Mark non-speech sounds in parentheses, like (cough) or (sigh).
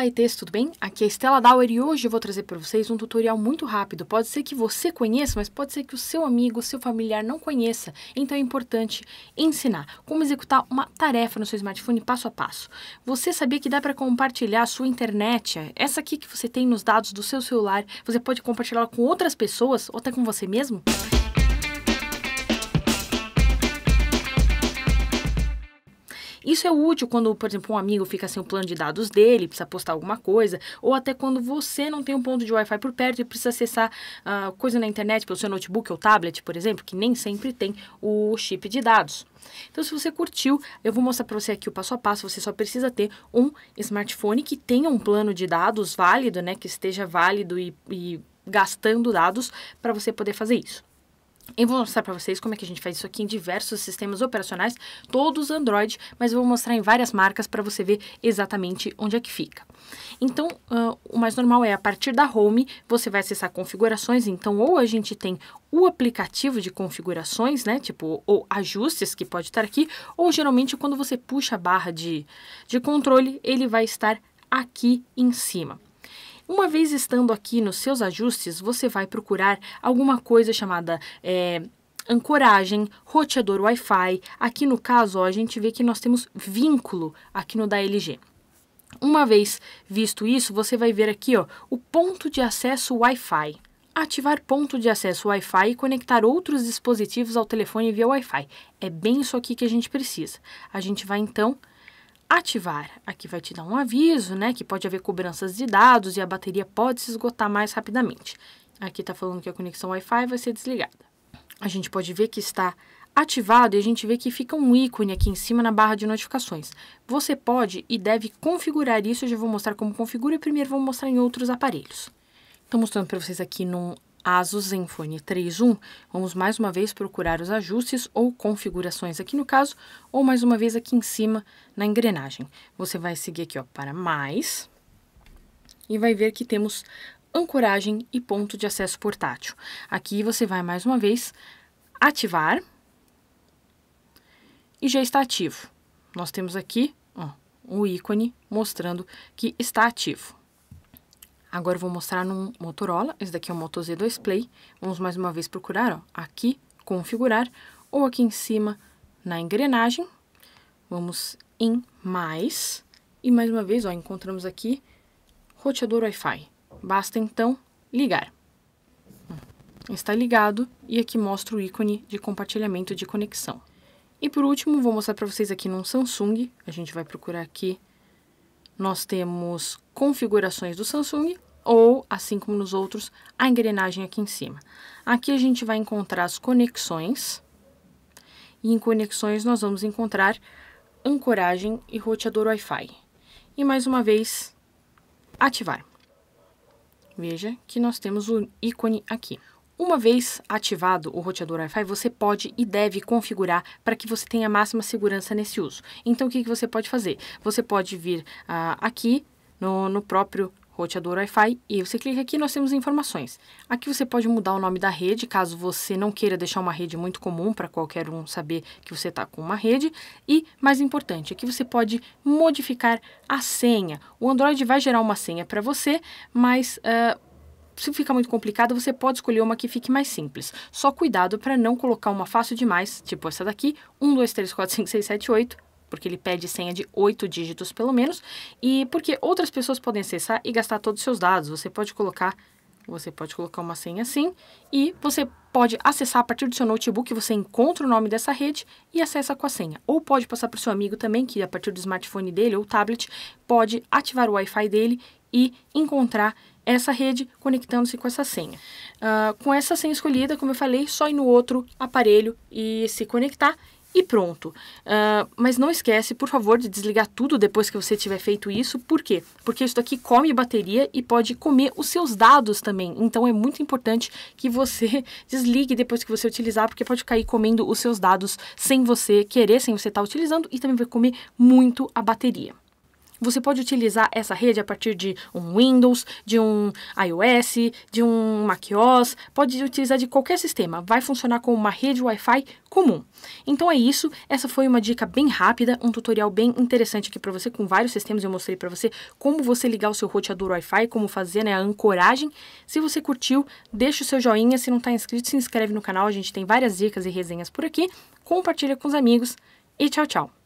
Olá e texto, tudo bem? Aqui é Estela Dauer e hoje eu vou trazer para vocês um tutorial muito rápido. Pode ser que você conheça, mas pode ser que o seu amigo, o seu familiar não conheça. Então é importante ensinar como executar uma tarefa no seu smartphone passo a passo. Você sabia que dá para compartilhar a sua internet? Essa aqui que você tem nos dados do seu celular, você pode compartilhar com outras pessoas ou até com você mesmo? Música Isso é útil quando, por exemplo, um amigo fica sem o plano de dados dele, precisa postar alguma coisa, ou até quando você não tem um ponto de Wi-Fi por perto e precisa acessar uh, coisa na internet pelo seu notebook ou tablet, por exemplo, que nem sempre tem o chip de dados. Então, se você curtiu, eu vou mostrar para você aqui o passo a passo. Você só precisa ter um smartphone que tenha um plano de dados válido, né? Que esteja válido e, e gastando dados para você poder fazer isso. Eu vou mostrar para vocês como é que a gente faz isso aqui em diversos sistemas operacionais, todos Android, mas eu vou mostrar em várias marcas para você ver exatamente onde é que fica. Então, uh, o mais normal é a partir da Home, você vai acessar configurações, então ou a gente tem o aplicativo de configurações, né, tipo, ou ajustes que pode estar aqui, ou geralmente quando você puxa a barra de, de controle, ele vai estar aqui em cima. Uma vez estando aqui nos seus ajustes, você vai procurar alguma coisa chamada é, ancoragem, roteador Wi-Fi. Aqui no caso, ó, a gente vê que nós temos vínculo aqui no da LG. Uma vez visto isso, você vai ver aqui ó, o ponto de acesso Wi-Fi. Ativar ponto de acesso Wi-Fi e conectar outros dispositivos ao telefone via Wi-Fi. É bem isso aqui que a gente precisa. A gente vai então ativar. Aqui vai te dar um aviso, né, que pode haver cobranças de dados e a bateria pode se esgotar mais rapidamente. Aqui está falando que a conexão Wi-Fi vai ser desligada. A gente pode ver que está ativado e a gente vê que fica um ícone aqui em cima na barra de notificações. Você pode e deve configurar isso, eu já vou mostrar como configura e primeiro vou mostrar em outros aparelhos. Estou mostrando para vocês aqui num ASUS Zenfone 3.1, vamos mais uma vez procurar os ajustes ou configurações aqui no caso, ou mais uma vez aqui em cima na engrenagem. Você vai seguir aqui ó, para mais e vai ver que temos ancoragem e ponto de acesso portátil. Aqui você vai mais uma vez ativar e já está ativo. Nós temos aqui ó, um ícone mostrando que está ativo. Agora eu vou mostrar num Motorola, esse daqui é o Moto Z2 Play. Vamos mais uma vez procurar, ó, aqui, configurar, ou aqui em cima, na engrenagem. Vamos em mais, e mais uma vez, ó, encontramos aqui roteador Wi-Fi. Basta, então, ligar. Hum, está ligado, e aqui mostra o ícone de compartilhamento de conexão. E por último, vou mostrar para vocês aqui num Samsung, a gente vai procurar aqui nós temos configurações do Samsung ou, assim como nos outros, a engrenagem aqui em cima. Aqui a gente vai encontrar as conexões e em conexões nós vamos encontrar ancoragem e roteador Wi-Fi. E mais uma vez, ativar. Veja que nós temos o ícone aqui. Uma vez ativado o roteador Wi-Fi, você pode e deve configurar para que você tenha a máxima segurança nesse uso. Então, o que, que você pode fazer? Você pode vir ah, aqui no, no próprio roteador Wi-Fi e você clica aqui nós temos informações. Aqui você pode mudar o nome da rede, caso você não queira deixar uma rede muito comum para qualquer um saber que você está com uma rede. E, mais importante, aqui você pode modificar a senha. O Android vai gerar uma senha para você, mas... Ah, se fica muito complicado, você pode escolher uma que fique mais simples. Só cuidado para não colocar uma fácil demais, tipo essa daqui, 1, 2, 3, 4, 5, 6, 7, 8, porque ele pede senha de 8 dígitos pelo menos, e porque outras pessoas podem acessar e gastar todos os seus dados. Você pode colocar você pode colocar uma senha assim e você pode acessar a partir do seu notebook, você encontra o nome dessa rede e acessa com a senha. Ou pode passar para o seu amigo também, que a partir do smartphone dele ou tablet, pode ativar o Wi-Fi dele e encontrar essa rede conectando-se com essa senha. Uh, com essa senha escolhida, como eu falei, só ir no outro aparelho e se conectar e pronto. Uh, mas não esquece, por favor, de desligar tudo depois que você tiver feito isso. Por quê? Porque isso daqui come bateria e pode comer os seus dados também. Então é muito importante que você (laughs) desligue depois que você utilizar, porque pode cair comendo os seus dados sem você querer, sem você estar tá utilizando e também vai comer muito a bateria. Você pode utilizar essa rede a partir de um Windows, de um iOS, de um macOS, pode utilizar de qualquer sistema, vai funcionar com uma rede Wi-Fi comum. Então é isso, essa foi uma dica bem rápida, um tutorial bem interessante aqui para você com vários sistemas, eu mostrei para você como você ligar o seu roteador Wi-Fi, como fazer né, a ancoragem. Se você curtiu, deixa o seu joinha, se não está inscrito, se inscreve no canal, a gente tem várias dicas e resenhas por aqui, compartilha com os amigos e tchau, tchau!